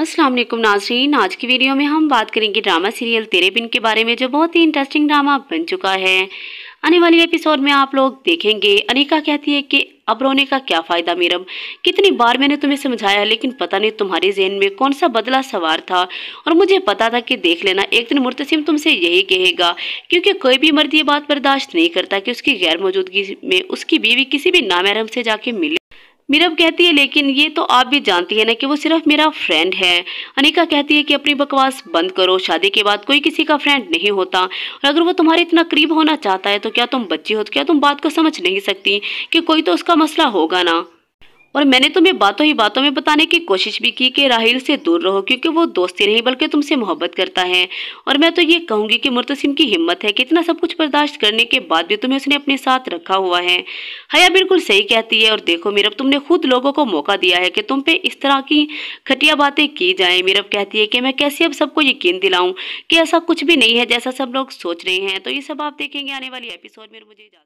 अस्सलाम वालेकुम नाजरीन आज की वीडियो में हम बात करेंगे ड्रामा सीरियल तेरे बिन के बारे में जो बहुत ही इंटरेस्टिंग ड्रामा बन चुका है आने वाले एपिसोड में आप लोग देखेंगे अनिका कहती है कि अब रोने का क्या फ़ायदा मीरम कितनी बार मैंने तुम्हें समझाया लेकिन पता नहीं तुम्हारे जहन में कौन सा बदला सवार था और मुझे पता था कि देख लेना एक दिन मुर्तसिम तुमसे यही कहेगा क्योंकि कोई भी मर्द ये बात बर्दाश्त नहीं करता कि उसकी गैर मौजूदगी में उसकी बीवी किसी भी नामहरम से जाके मिले मीरब कहती है लेकिन ये तो आप भी जानती है ना कि वो सिर्फ मेरा फ्रेंड है अनिका कहती है कि अपनी बकवास बंद करो शादी के बाद कोई किसी का फ्रेंड नहीं होता और अगर वो तुम्हारे इतना करीब होना चाहता है तो क्या तुम बच्ची हो तो क्या तुम बात को समझ नहीं सकती कि कोई तो उसका मसला होगा ना और मैंने तुम्हें बातों ही बातों में बताने की कोशिश भी की कि राहिल से दूर रहो क्योंकि वो दोस्ती नहीं बल्कि तुमसे मोहब्बत करता है और मैं तो ये कहूँगी कि मुर्तसिम की हिम्मत है कितना सब कुछ बर्दाश्त करने के बाद भी तुम्हें उसने अपने साथ रखा हुआ है हया बिल्कुल सही कहती है और देखो मीरब तुमने खुद लोगों को मौका दिया है कि तुम पे इस तरह की खटिया बातें की जाए मीरब कहती है कि मैं कैसे अब सबको यकीन दिलाऊं कि ऐसा कुछ भी नहीं है जैसा सब लोग सोच रहे हैं तो ये सब आप देखेंगे आने वाली एपिसोड में मुझे